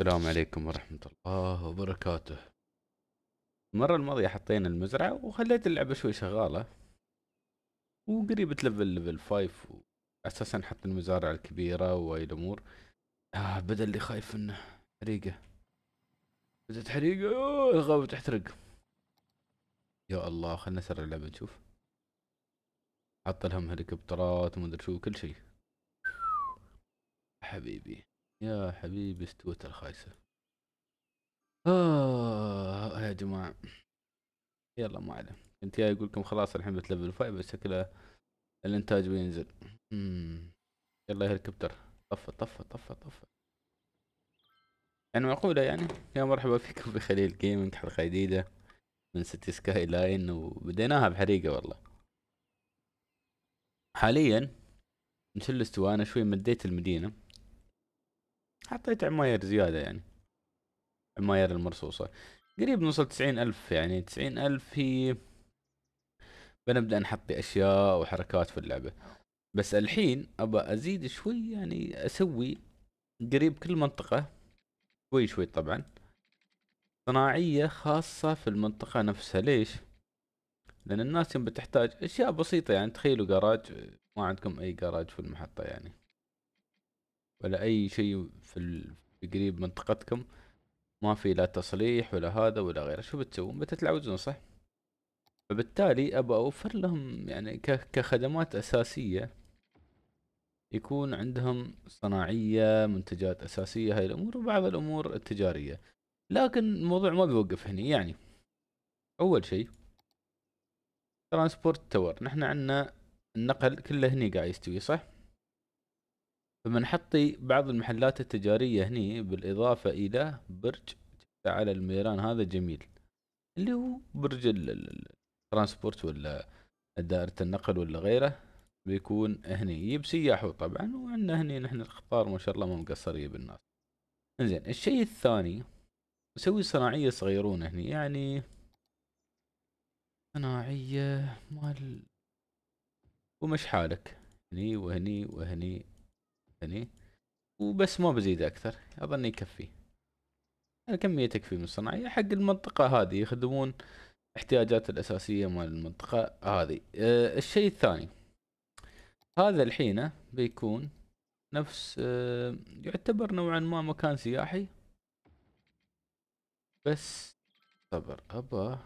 السلام عليكم ورحمة الله وبركاته المرة الماضية حطينا المزرعة وخليت اللعبة شوي شغالة وقريبة ليفل ليفل فايف أساسا حط المزارع الكبيرة وهاي الأمور آه بدل اللي خايف منه حريقة بدت حريقة الغابة تحترق يا الله خلنا نسرع اللعبة نشوف حط لهم هليكوبترات ومدري شو كل شيء حبيبي يا حبيبي استوت الخايسة آه يا جماعة يلا ما عليه كنت جاي اقول لكم خلاص الحين بتلفل فايف بس شكله الانتاج بينزل مم. يلا هليكوبتر طفى طفى طفى طفى يعني معقولة يعني يا مرحبا فيكم في خليل جيمنج حلقة جديدة من سيتي سكاي لاين وبديناها بحريقة والله حاليا نشل استوانا شوي مديت المدينة حطيت عماير زيادة يعني عماير المرصوصة قريب نوصل تسعين ألف يعني تسعين ألف هي بنبدأ نحط أشياء وحركات في اللعبة بس الحين أبى أزيد شوي يعني أسوي قريب كل منطقة شوي شوي طبعا صناعية خاصة في المنطقة نفسها ليش؟ لأن الناس يوم بتحتاج أشياء بسيطة يعني تخيلوا جراج ما عندكم أي جراج في المحطة يعني ولا اي شيء في قريب منطقتكم ما في لا تصليح ولا هذا ولا غيره شو بتسوون بتتلعوزون صح فبالتالي ابى اوفر لهم يعني كخدمات اساسيه يكون عندهم صناعيه منتجات اساسيه هاي الامور وبعض الامور التجاريه لكن الموضوع ما بيوقف هنا يعني اول شيء ترانسبورت تور نحن عندنا النقل كله هني قاعد يستوي صح فبنحطي بعض المحلات التجارية هني بالإضافة إلى برج على الميران هذا جميل اللي هو برج الترانسبورت ولا دائرة النقل ولا غيره بيكون هني يجيب سياح طبعا وعندنا هني نحن القطار ما شاء الله ما مقصر يجيب الناس انزين الشيء الثاني نسوي صناعية صغيرون هني يعني صناعية مال ومش حالك هني وهني وهني الثانية وبس ما بزيد أكثر أظن يكفي الكمية يعني تكفي من الصناعية حق المنطقة هذه يخدمون احتياجات الأساسية مال المنطقة هذه أه الشيء الثاني هذا الحين بيكون نفس أه يعتبر نوعا ما مكان سياحي بس صبر أبا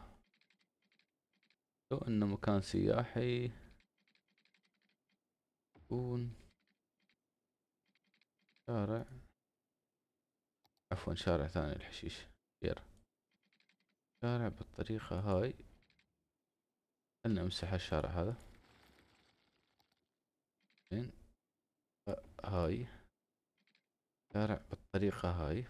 لو إنه مكان سياحي يكون شارع آه، عفوا شارع ثاني الحشيش غير شارع بالطريقة هاي خلنا امسح الشارع هذا زين آه، هاي شارع بالطريقة هاي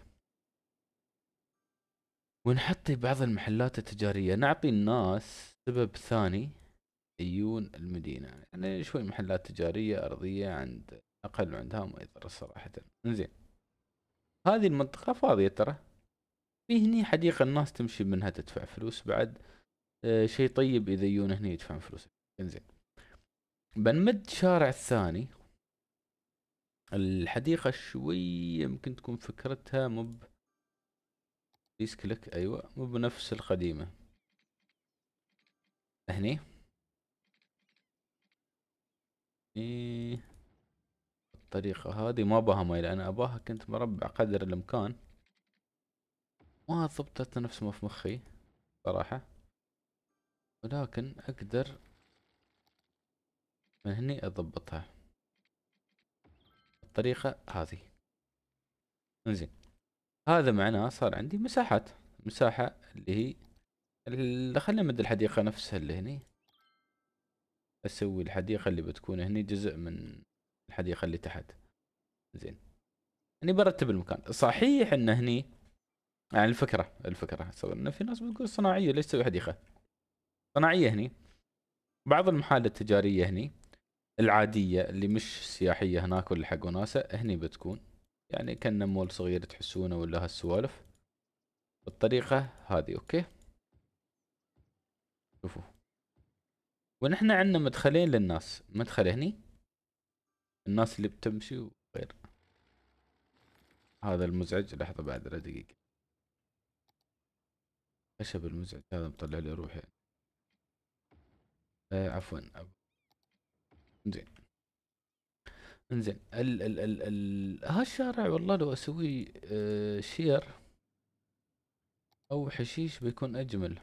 ونحطي بعض المحلات التجارية نعطي الناس سبب ثاني يجون المدينة يعني شوي محلات تجارية أرضية عند اقل عندها ما يضر صراحه انزين هذه المنطقه فاضيه ترى في هني حديقه الناس تمشي منها تدفع فلوس بعد آه شيء طيب اذا يجون هني يدفعون فلوس انزين بنمد شارع الثاني الحديقة شوية يمكن تكون فكرتها مب بليز كليك ايوه مو بنفس القديمة هني إيه الطريقة هذه ما بها مي لأن أباها كنت مربع قدر الإمكان ما ضبطت نفس ما في مخي صراحة ولكن أقدر من هني أضبطها الطريقة هذه انزين هذا معناه صار عندي مساحات مساحة اللي هي اللي خلينا نمد الحديقة نفسها اللي هني اسوي الحديقة اللي بتكون هني جزء من حد يخلي تحت زين اني يعني برتب المكان صحيح ان هني يعني الفكره الفكره ان في ناس بتقول صناعيه ليش تسوي حديقه صناعيه هني بعض المحال التجاريه هني العاديه اللي مش سياحيه هناك ولا حق وناسه هني بتكون يعني كان مول صغير تحسونه ولا هالسوالف بالطريقه هذه اوكي شوفوا ونحن عندنا مدخلين للناس مدخل هني الناس اللي بتمشي وغير هذا المزعج لحظة بعد دقيقة خشب المزعج هذا مطلع لي روحي يعني. آه عفوا زين انزين ال ال ال ال هالشارع والله لو اسويه آه شير او حشيش بيكون اجمل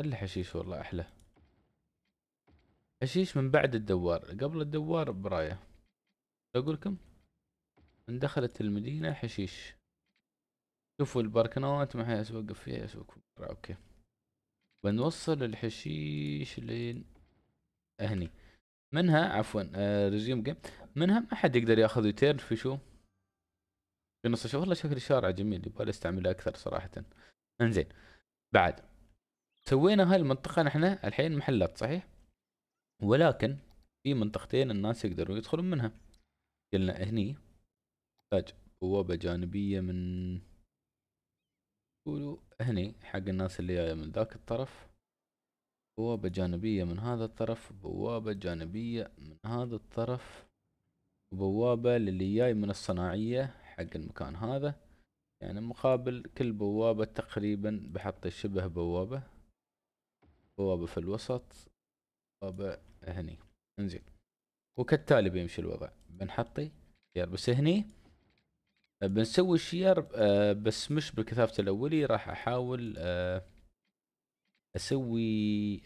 الحشيش والله احلى حشيش من بعد الدوار قبل الدوار براية اقولكم من دخلت المدينة حشيش شوفوا الباركنات ما حياس وقف فيها اسوق اوكي بنوصل الحشيش لين اهني منها عفوا آه ريزيوم جيم منها ما حد يقدر ياخذ يتيرن في شو في نص الشوارع والله شكل الشارع جميل يبغى استعمله اكثر صراحه انزين بعد سوينا هاي المنطقه نحن الحين محلات صحيح ولكن في منطقتين الناس يقدروا يدخلون منها قلنا هني نحتاج بوابة جانبية من قولوا هني حق الناس اللي جاية من ذاك الطرف بوابة جانبية من هذا الطرف بوابة جانبية من هذا الطرف وبوابة للي جاي من الصناعية حق المكان هذا يعني مقابل كل بوابة تقريبا بحط شبه بوابة بوابة في الوسط بوابة هني انزين وكالتالي بيمشي الوضع بنحطي شير بس هني بنسوي الشير آه، بس مش بالكثافة الاولي راح احاول آه، اسوي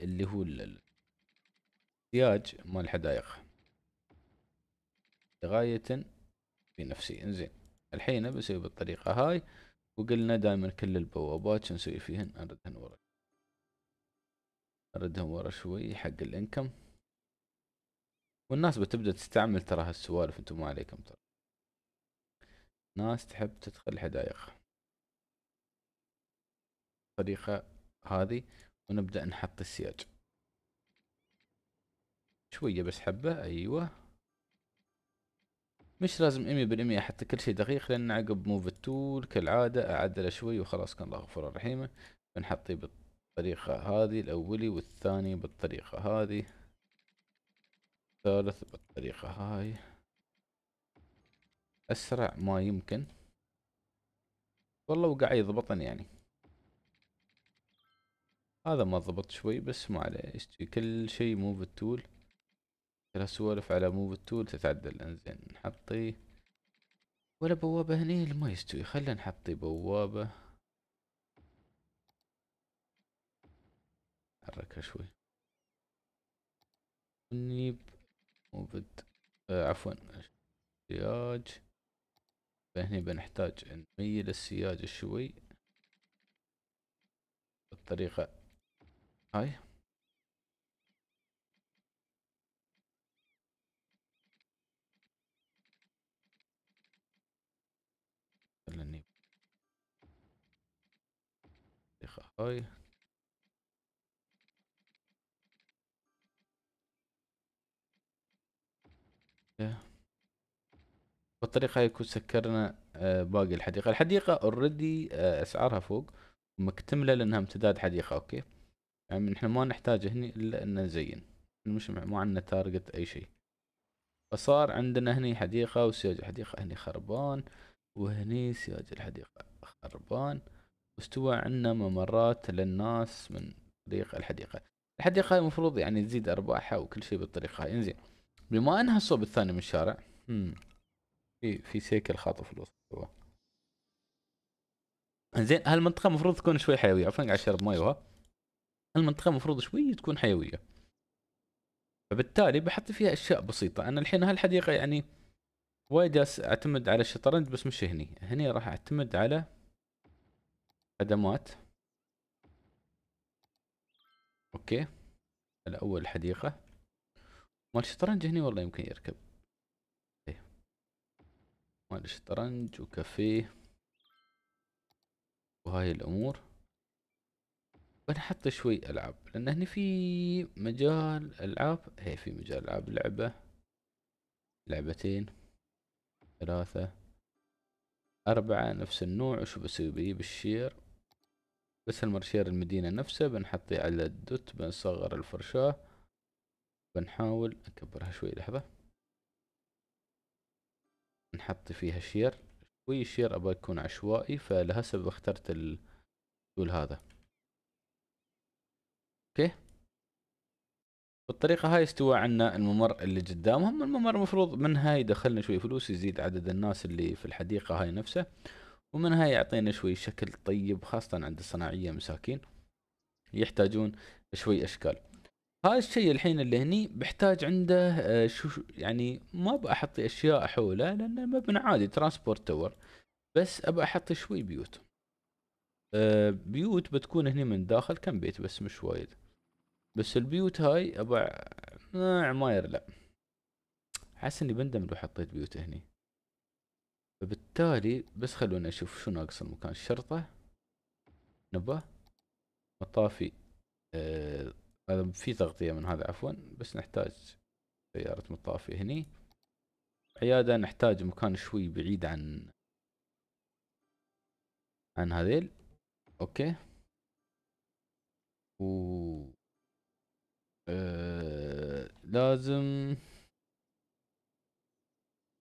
اللي هو الاحتياج مال الحدائق لغاية في نفسي انزين الحين بسوي بالطريقة هاي وقلنا دائما كل البوابات نسوي فيهن نردهن ورا اردهن ورا شوي حق الانكم والناس بتبدا تستعمل ترى هالسوالف انتم ما عليكم ترى ناس تحب تدخل الحدائق الطريقة هذه ونبدأ نحط السياج شوية بس حبة أيوة مش لازم امي بالامي احط كل شيء دقيق لان عقب موف التول كالعادة اعدله شوي وخلاص كان الله غفور رحيمه بنحطيه بالطريقة هذه الاولي والثاني بالطريقة هذه الثالث بالطريقة هاي أسرع ما يمكن والله وقع يضبطن يعني هذا ما ضبط شوي بس ما عليه كل شي مو بالتول ثلاث سوالف على مو بالتول تتعدل انزين نحطي ولا بوابة هني ما يستوي خلينا نحطي بوابة حركها شوي نجيب مو آه عفوا سياج فهني بنحتاج نميل السياج شوي بالطريقة هاي خلني بالطريقة هاي بالطريقه هاي يكون سكرنا آه، باقي الحديقه الحديقه اوريدي آه، اسعارها فوق مكتمله لانها امتداد حديقه اوكي يعني احنا ما نحتاج هني الا ان نزين مش ما عندنا تارجت اي شيء فصار عندنا هني حديقه وسياج الحديقه هني خربان وهني سياج الحديقه خربان واستوى عندنا ممرات للناس من طريق الحديقه الحديقه المفروض يعني تزيد ارباحها وكل شيء بالطريقه هاي انزين بما انها الصوب الثاني من الشارع في في سيكل خاطف في الوسط زين هالمنطقه المفروض تكون شوي حيويه عفوا قاعد اشرب ماي وها المفروض شوي تكون حيويه فبالتالي بحط فيها اشياء بسيطه انا الحين هالحديقه يعني وايد اعتمد على الشطرنج بس مش هني هني راح اعتمد على خدمات اوكي الاول الحديقه حديقه مال الشطرنج هني والله يمكن يركب مال الشطرنج وكافيه وهاي الامور بنحط شوي العاب لان هني في مجال العاب هي إيه، في مجال العاب لعبة لعبتين ثلاثة أربعة نفس النوع وشو بسوي بيه بالشير بس المرشير المدينة نفسها بنحطي على الدوت بنصغر الفرشاة بنحاول أكبرها شوي لحظة نحط فيها شير شوي شير ابغى يكون عشوائي فلهسبب اخترت التول هذا اوكي بالطريقة هاي استوى عنا الممر اللي قدامهم الممر المفروض هاي يدخلنا شوي فلوس يزيد عدد الناس اللي في الحديقة هاي نفسها هاي يعطينا شوي شكل طيب خاصة عند الصناعية مساكين يحتاجون شوي أشكال هذا الشيء الحين اللي هني بحتاج عنده آه، شو يعني ما بحط اشياء حوله لان المبنى عادي ترانسبورت تور بس ابى احط شوي بيوت آه، بيوت بتكون هني من داخل كم بيت بس مش وايد بس البيوت هاي ابى عماير آه، لا حاسس اني بندم لو حطيت بيوت هني فبالتالي بس خلونا نشوف شو ناقص المكان الشرطة نبه مطافي أه هذا في تغطية من هذا عفوا بس نحتاج سيارة مطافئ هني عيادة نحتاج مكان شوي بعيد عن عن هذيل اوكي و آه... لازم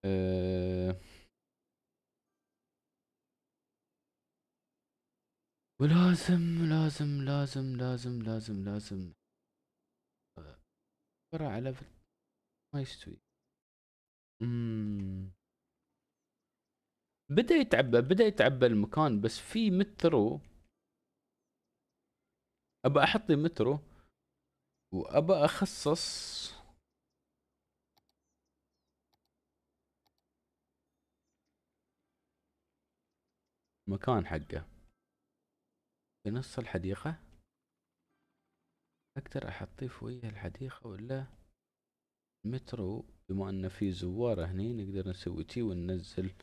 آه... ولازم لازم لازم لازم لازم لازم كرة على ما يستوي بدا يتعبى بدا يتعبى المكان بس في مترو ابى احط لي مترو وابى اخصص مكان حقه بنص الحديقه أقدر أحطيه فوقيه الحديقة ولا مترو بما أن في زوارة هني نقدر نسوي تي وننزل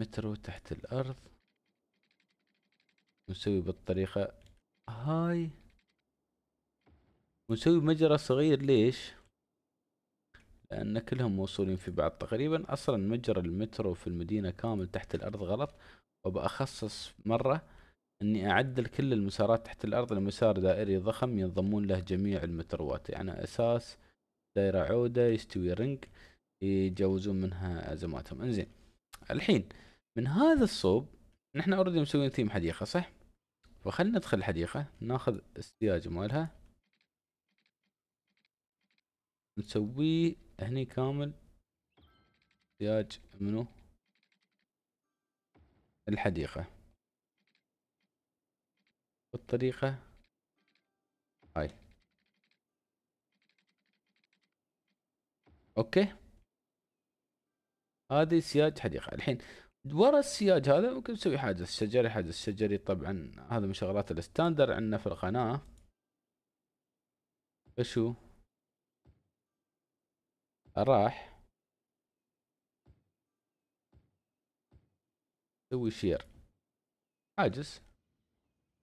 مترو تحت الأرض ونسوي بالطريقة هاي ونسوي مجرى صغير ليش؟ لأن كلهم موصولين في بعض تقريبا أصلا مجرى المترو في المدينة كامل تحت الأرض غلط وبأخصص مرة أني أعدل كل المسارات تحت الأرض لمسار دائري ضخم ينضمون له جميع المتروات يعني أساس دائرة عودة يستوي رنج يتجاوزون منها أزماتهم انزين الحين من هذا الصوب نحن اوريدي مسويين ثيم حديقة صح؟ فخلنا ندخل الحديقة ناخذ السياج مالها نسويه هني كامل سياج منو؟ الحديقة بالطريقة هاي اوكي هذه سياج حديقة الحين ورا السياج هذا ممكن نسوي حاجز شجري حاجز شجري طبعا هذا من شغلات الستاندر عندنا في القناة اشو راح سوي شير حاجز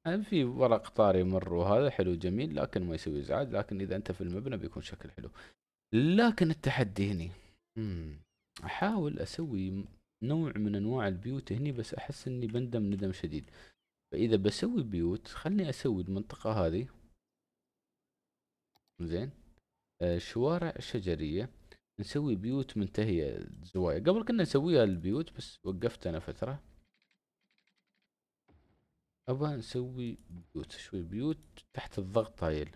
يعني في ورق طاري يمر وهذا حلو جميل لكن ما يسوي ازعاج لكن اذا انت في المبنى بيكون شكل حلو لكن التحدي هني احاول اسوي نوع من انواع البيوت هني بس احس اني بندم ندم شديد فاذا بسوي بيوت خلني اسوي المنطقة هذه زين آه شوارع شجرية نسوي بيوت منتهية زوايا قبل كنا نسويها البيوت بس وقفت انا فترة أبغى نسوي بيوت شوي بيوت تحت الضغط هايل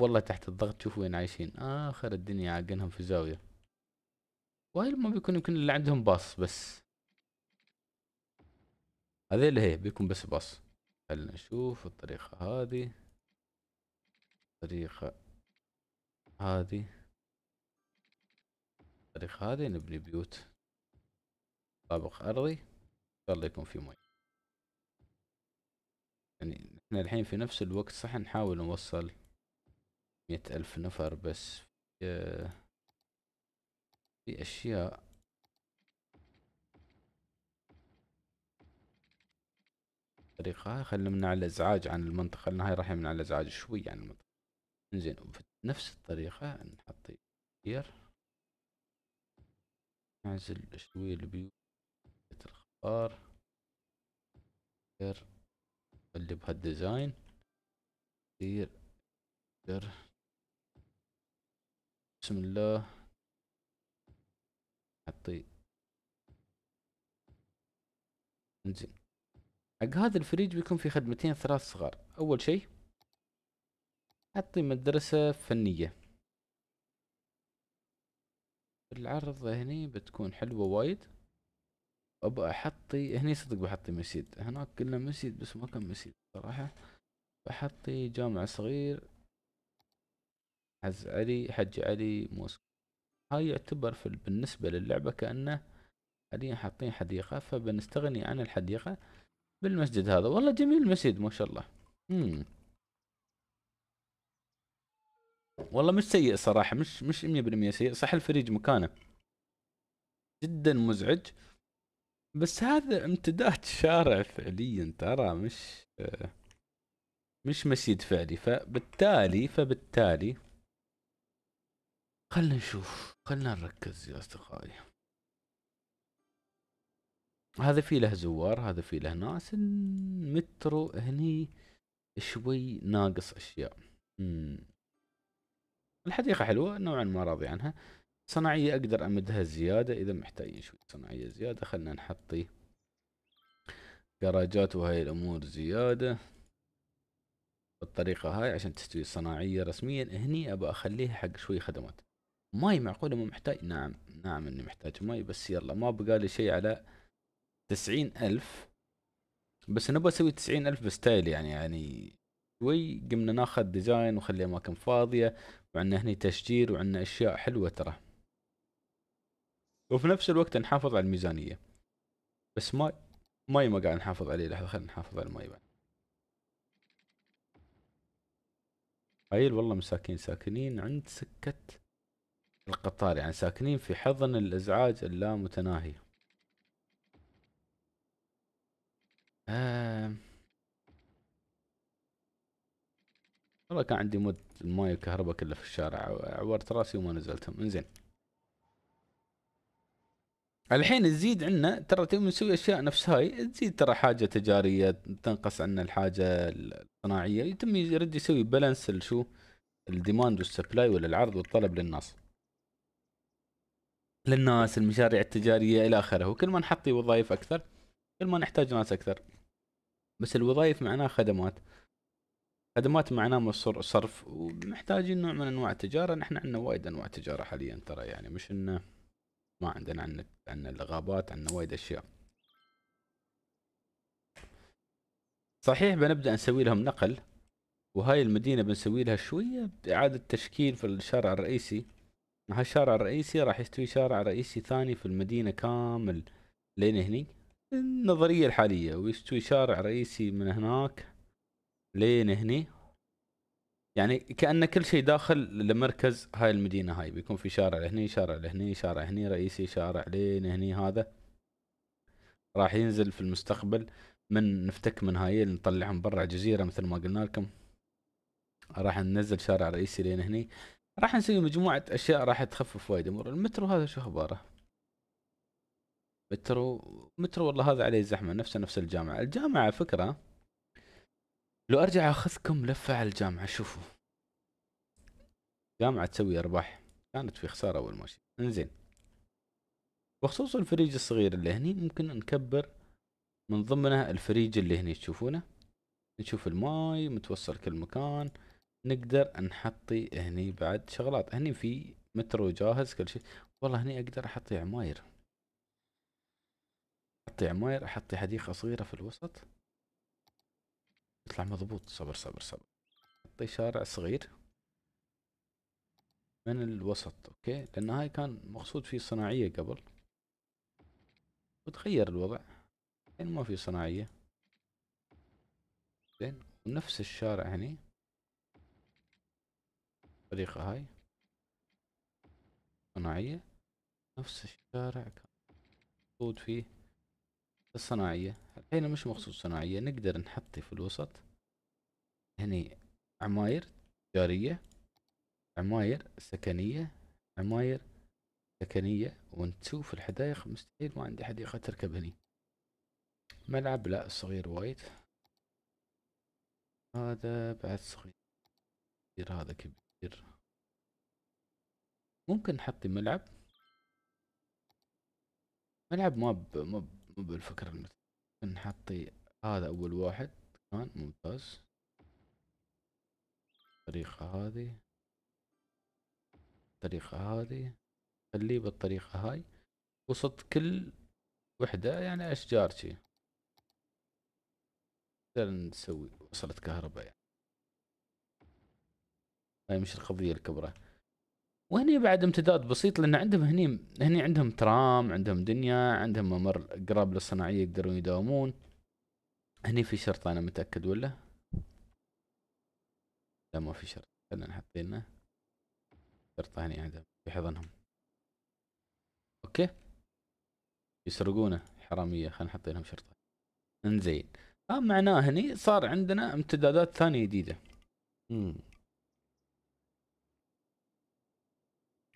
والله تحت الضغط شوف وين عايشين آخر الدنيا عاقنهم في زاوية وهايل ما بيكون يمكن اللي عندهم باص بس هذيل هي بيكون بس باص خلنا نشوف الطريقة هذي الطريقة هذي الطريقة هذي نبني بيوت طابق أرضي إن شاء الله يكون في مي يعني احنا الحين في نفس الوقت صح نحاول نوصل مية ألف نفر بس في, آه، في أشياء طريقة خلينا نمنع الإزعاج عن المنطقة لأن هاي راح يمنع الإزعاج شوي عن المنطقة زين نفس الطريقة نحط كثير نعزل شوي البيوت الخضار اللي بهالديزاين كثير در بسم الله حطي انزين حق هذا الفريج بيكون في خدمتين ثلاث صغار اول شيء حطي مدرسة فنية العرض هني بتكون حلوة وايد ابغى احطي هني صدق بحطي مسجد هناك قلنا مسجد بس ما كان مسجد صراحة بحطي جامع صغير حز علي حج علي موسكو هاي يعتبر في بالنسبة للعبة كأنه حاليا حاطين حديقة فبنستغني عن الحديقة بالمسجد هذا والله جميل المسجد ما شاء الله مم. والله مش سيء صراحة مش مش 100% سيء صح الفريج مكانه جدا مزعج بس هذا امتداد شارع فعليا ترى مش مش مسجد فعلي فبالتالي فبالتالي خلنا نشوف خلنا نركز يا اصدقائي هذا في له زوار هذا في له ناس المترو هني شوي ناقص اشياء الحديقة حلوة نوعا ما راضي عنها صناعية أقدر أمدها زيادة إذا محتاجين شوي صناعية زيادة خلنا نحطي جراجات وهاي الأمور زيادة بالطريقة هاي عشان تستوي صناعية رسميا هني أبى أخليها حق شوي خدمات ماي معقولة ما محتاج نعم نعم إني محتاج ماي بس يلا ما بقالي شيء على تسعين ألف بس نبى أسوي تسعين ألف بستايل يعني يعني شوي قمنا ناخذ ديزاين وخلي أماكن فاضية وعندنا هني تشجير وعندنا أشياء حلوة ترى وفي نفس الوقت نحافظ على الميزانيه بس ماي ماي ما قاعد نحافظ عليه لحظه خلينا نحافظ على الماي بعد عيل والله مساكين ساكنين عند سكه القطار يعني ساكنين في حضن الازعاج اللامتناهي والله كان عندي مود الماي والكهرباء كله في الشارع عورت راسي وما نزلتهم انزين الحين تزيد عندنا ترى تبي نسوي اشياء نفس هاي تزيد ترى حاجه تجاريه تنقص عنا الحاجه الصناعيه يتم يرد يسوي بالانس شو الديماند والسبلاي ولا العرض والطلب للناس للناس المشاريع التجاريه الى اخره وكل ما نحطي وظائف اكثر كل ما نحتاج ناس اكثر بس الوظائف معناها خدمات خدمات معناه صرف ومحتاجين نوع من انواع التجاره نحن عندنا وايد انواع تجاره حاليا ترى يعني مش انه ما عندنا عن عندنا الغابات عندنا وايد اشياء صحيح بنبدا نسوي لهم نقل وهاي المدينه بنسوي لها شويه باعاده تشكيل في الشارع الرئيسي مع الشارع الرئيسي راح يستوي شارع رئيسي ثاني في المدينه كامل لين هني النظريه الحاليه ويستوي شارع رئيسي من هناك لين هني يعني كان كل شيء داخل لمركز هاي المدينه هاي بيكون في شارع لهني شارع لهني شارع هني رئيسي شارع لين هني هذا راح ينزل في المستقبل من نفتك من هاي نطلعهم برا جزيره مثل ما قلنا لكم راح ننزل شارع رئيسي لين هني راح نسوي مجموعه اشياء راح تخفف وايد امور المترو هذا شو اخباره مترو مترو والله هذا عليه زحمه نفسه نفس الجامعه الجامعه فكره لو ارجع اخذكم لفه على الجامعه شوفوا جامعه تسوي ارباح كانت في خساره اول ما انزين بخصوص الفريج الصغير اللي هني ممكن نكبر من ضمنه الفريج اللي هني تشوفونه نشوف الماي متوصل كل مكان نقدر نحطي هني بعد شغلات هني في مترو جاهز كل شيء والله هني اقدر احطي عماير احطي عماير احطي حديقه صغيره في الوسط يطلع مضبوط صبر صبر صبر حطي شارع صغير من الوسط اوكي لان هاي كان مقصود فيه صناعية قبل وتغير الوضع الحين ما في صناعية زين ونفس الشارع هني الطريقة هاي صناعية نفس الشارع كان مقصود فيه الصناعية الحين مش مقصود صناعية نقدر نحطي في الوسط هني عماير تجارية عماير سكنية عماير سكنية ونشوف الحدائق مستحيل ما عندي حديقة تركب هني ملعب لا صغير وايد هذا بعد صغير هذا كبير ممكن نحط ملعب ملعب ما ب... ما ب... ما بالفكرة المثل نحطي هذا أول واحد كان ممتاز بالطريقة هذه الطريقة هذه خليه بالطريقة هاي وسط كل وحدة يعني أشجار شي نقدر نسوي وصلة كهرباء يعني هاي مش القضية الكبرى وهني بعد امتداد بسيط لان عندهم هني هني عندهم ترام عندهم دنيا عندهم ممر قراب للصناعيه يقدرون يداومون هني في شرطه انا متاكد ولا لا ما في شرط خلينا لنا شرطة هنا عندهم في حضنهم اوكي يسرقونه حراميه خلينا لهم شرطة انزين ها آه، معناه هني صار عندنا امتدادات ثانيه جديده امم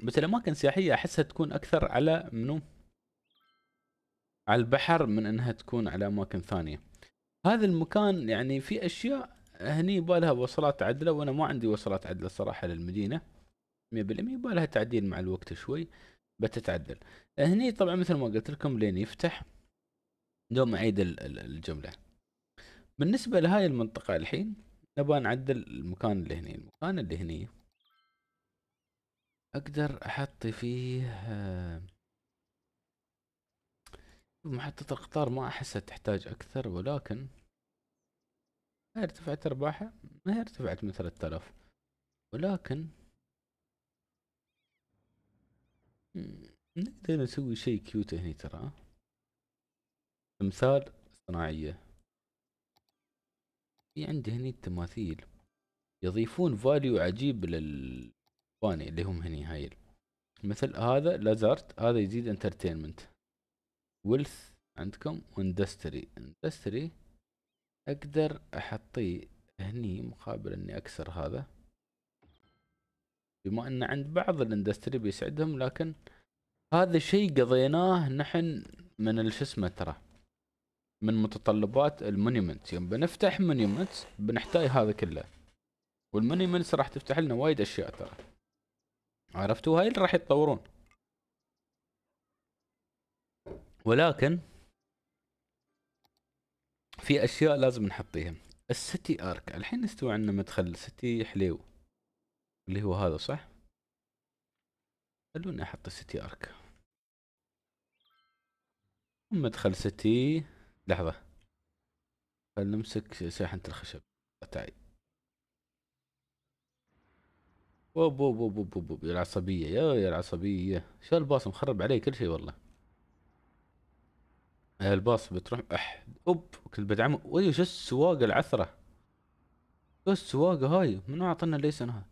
بس الاماكن السياحيه احسها تكون اكثر على منو على البحر من انها تكون على اماكن ثانيه هذا المكان يعني في اشياء هني يبالها بوصلات وصلات عدله وانا ما عندي وصلات عدله صراحه للمدينه 100% بالمية لها تعديل مع الوقت شوي بتتعدل هني طبعا مثل ما قلت لكم لين يفتح دوم اعيد الجمله بالنسبه لهاي المنطقه الحين نبغى نعدل المكان اللي هني المكان اللي هني اقدر احط فيه آه، محطة القطار ما احسها تحتاج اكثر ولكن ما ارتفعت ارباحها ما هي ارتفعت من 3000 ولكن نقدر نسوي شيء كيوت هنا ترى تمثال صناعية في عندي هني التماثيل يضيفون فاليو عجيب للباني اللي هم هني هاي مثل هذا لازارت هذا يزيد انترتينمنت ويلث عندكم واندستري اندستري اقدر احطيه هني مقابل اني اكسر هذا بما ان عند بعض الاندستري بيسعدهم لكن هذا شيء قضيناه نحن من شو اسمه ترى من متطلبات المونيمنت يوم يعني بنفتح مونيمنت بنحتاج هذا كله والمونيمنت راح تفتح لنا وايد اشياء ترى عرفتوا هاي اللي راح يتطورون ولكن في اشياء لازم نحطيها السيتي ارك الحين استوى عندنا مدخل سيتي حليو اللي هو هذا صح خلوني احط السيتي ارك مدخل سيتي لحظة خلنا نمسك شاحنة الخشب تعي وب وب وب وب العصبية يا العصبية شو الباص مخرب علي كل شيء والله الباص بتروح اح اوب كنت بدعم وي شو السواقه العثره شو السواقه هاي منو اعطانا ليس هاي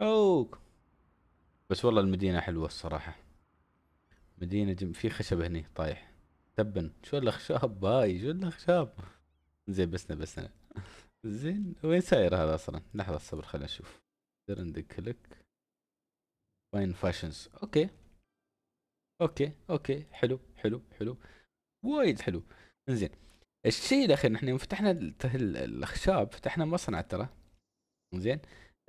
اوك بس والله المدينه حلوه الصراحه مدينه جم... في خشب هني طايح تبن شو الاخشاب هاي شو الاخشاب زين بسنا بسنا زين وين ساير هذا اصلا لحظه الصبر خلينا نشوف ترند ندق لك فاين فاشنز اوكي اوكي اوكي حلو حلو حلو وايد حلو زين الشيء الاخير نحن فتحنا الاخشاب فتحنا مصنع ترى زين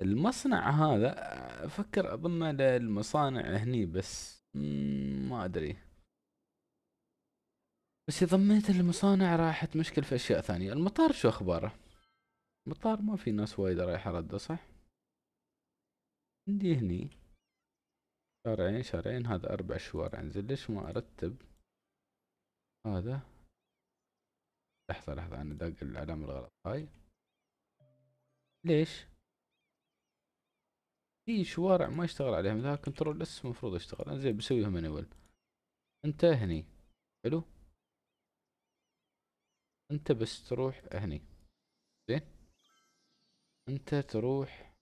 المصنع هذا آه، افكر اضمه للمصانع هني بس ما ادري بس اذا ضميت المصانع راحت مشكل في اشياء ثانيه المطار شو اخباره المطار ما في ناس وايد رايحه رده صح عندي هني شارعين شارعين هذا اربع شوارع انزين ليش ما ارتب هذا لحظة لحظة أنا داق العلامة الغلط هاي ليش؟ في شوارع ما يشتغل عليها مثلا كنترول اس المفروض يشتغل انا زين بسويها مانيوال انت هني حلو انت بس تروح هني زين انت تروح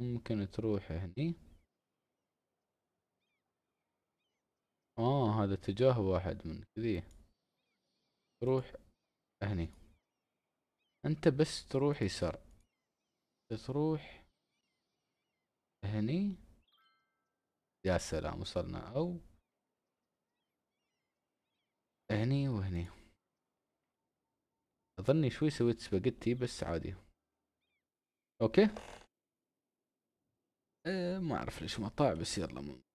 ممكن تروح هني اه هذا اتجاه واحد من كذي تروح هني انت بس تروح يسار تروح هني يا سلام وصلنا او هني وهني اظني شوي سويت سباجيتي بس عادي اوكي أه ما اعرف ليش ما طاع بس يلا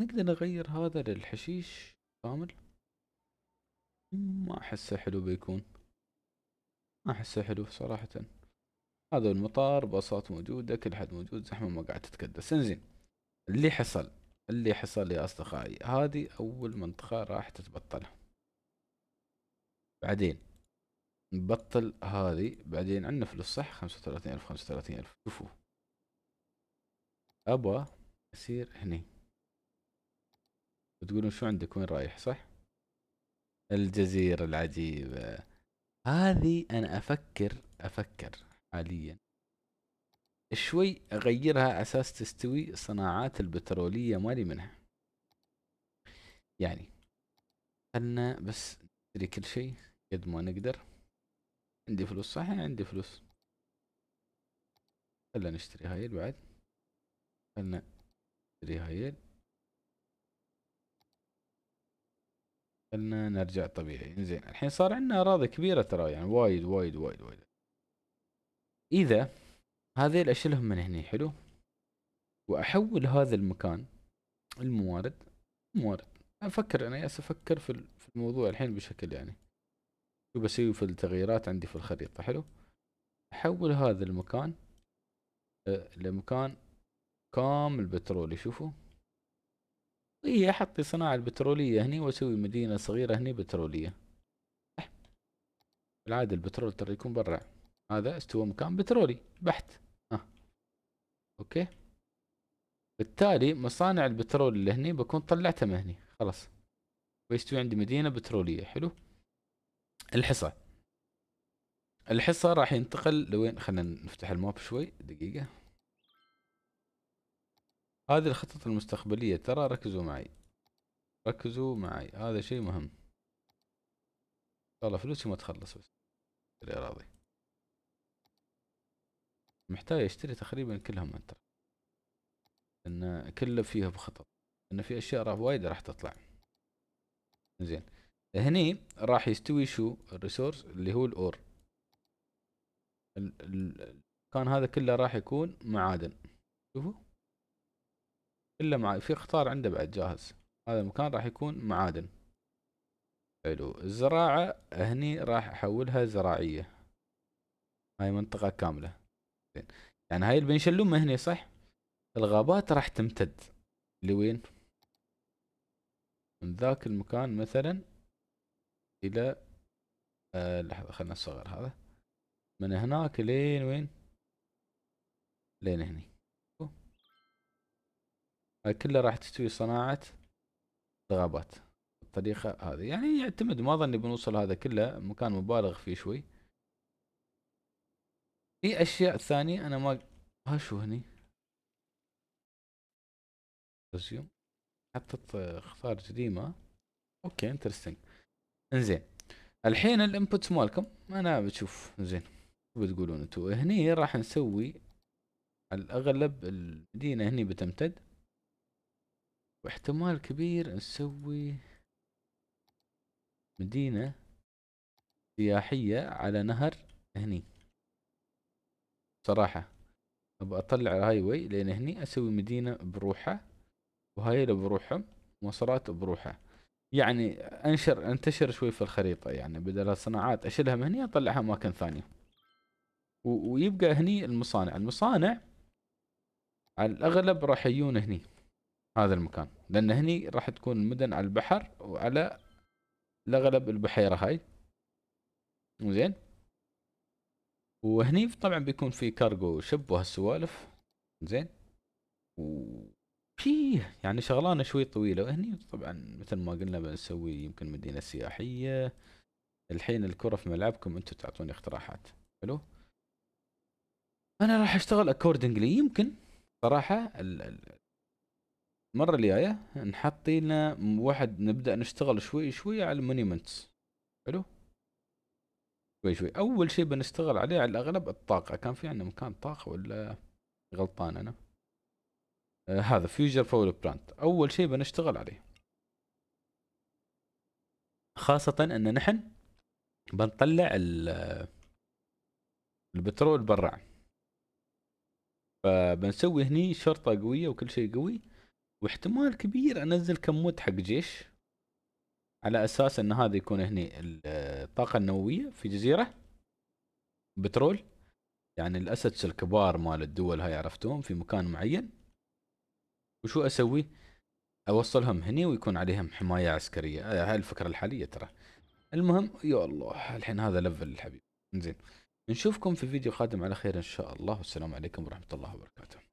نقدر نغير هذا للحشيش كامل ما احسه حلو بيكون ما احسه حلو صراحة هذا المطار باصات موجودة كل حد موجود زحمة ما قاعد تتكدس انزين اللي حصل اللي حصل يا اصدقائي هذه اول منطقة راح تتبطل بعدين نبطل هذه بعدين عندنا فلوس صح خمسة وثلاثين الف خمسة وثلاثين الف شوفوا ابغى اسير هني وتقولون شو عندك وين رايح صح؟ الجزيرة العجيبة هذه أنا أفكر أفكر حاليا شوي أغيرها أساس تستوي الصناعات البترولية مالي منها يعني خلنا بس نشتري كل شيء قد ما نقدر عندي فلوس صح عندي فلوس خلنا نشتري هايل بعد خلنا نشتري هايل خلنا نرجع طبيعي انزين الحين صار عندنا اراضي كبيره ترى يعني وايد وايد وايد وايد اذا هذيل اشيلهم من هنا حلو واحول هذا المكان الموارد موارد افكر انا ياس افكر في الموضوع الحين بشكل يعني شو بسوي في التغييرات عندي في الخريطه حلو احول هذا المكان آه، لمكان كامل بترولي شوفوا هي إيه، حطي صناعة البترولية هني واسوي مدينة صغيرة هني بترولية بالعادة البترول ترى يكون برا هذا استوى مكان بترولي بحت ها اوكي بالتالي مصانع البترول اللي هني بكون طلعتها من هني خلاص بيستوي عندي مدينة بترولية حلو الحصى الحصى راح ينتقل لوين خلينا نفتح الماب شوي دقيقة هذه الخطط المستقبلية ترى ركزوا معي ركزوا معي هذا شيء مهم ان شاء الله فلوسي ما تخلص بس راضي محتاج اشتري تقريبا كلها انت ان لان كله فيها بخطط لان في اشياء راح وايد راح تطلع زين هني راح يستوي شو الريسورس اللي هو الاور ال ال كان هذا كله راح يكون معادن شوفوا الا مع في قطار عنده بعد جاهز هذا المكان راح يكون معادن حلو الزراعة هني راح احولها زراعية هاي منطقة كاملة يعني هاي اللي بنشلومه هني صح الغابات راح تمتد لوين من ذاك المكان مثلا الى آه لحظة خلنا نصغر هذا من هناك لين وين لين هني كله راح تستوي صناعة الغابات الطريقة هذه يعني يعتمد ما ظني بنوصل هذا كله مكان مبالغ فيه شوي في اشياء ثانية انا ما ها شو هني ريزيوم حطت اخطار قديمة اوكي انترستنج انزين الحين الانبوتس مالكم انا بشوف زين بتقولون انتوا هني راح نسوي الاغلب المدينة هني بتمتد واحتمال كبير نسوي مدينة سياحية على نهر هني صراحة ابى اطلع الهاي واي لان هني اسوي مدينة بروحها وهاي بروحهم مواصلات بروحها يعني انشر انتشر شوي في الخريطة يعني بدل الصناعات اشيلها من هني اطلعها اماكن ثانية ويبقى هني المصانع المصانع على الاغلب راح يجون هني هذا المكان لان هني راح تكون المدن على البحر وعلى الاغلب البحيره هاي زين وهني طبعا بيكون في كارغو شب وهالسوالف زين وفيه يعني شغلانه شوي طويله وهني طبعا مثل ما قلنا بنسوي يمكن مدينه سياحيه الحين الكره في ملعبكم انتم تعطوني اقتراحات حلو انا راح اشتغل اكوردنجلي يمكن صراحه المرة الجاية نحط لنا واحد نبدأ نشتغل شوي شوي على المونيمنتس حلو شوي شوي أول شيء بنشتغل عليه على الأغلب الطاقة كان في عندنا مكان طاقة ولا غلطان أنا آه هذا فيوجر فول بلانت أول شيء بنشتغل عليه خاصة أن نحن بنطلع آه، البترول برا فبنسوي هني شرطة قوية وكل شيء قوي واحتمال كبير انزل كمود حق جيش على اساس ان هذا يكون هني الطاقه النوويه في جزيره بترول يعني الاسدس الكبار مال الدول هاي عرفتهم في مكان معين وشو اسوي اوصلهم هني ويكون عليهم حمايه عسكريه هاي الفكره الحاليه ترى المهم يا الله الحين هذا لفل الحبيب زين نشوفكم في فيديو قادم على خير ان شاء الله والسلام عليكم ورحمه الله وبركاته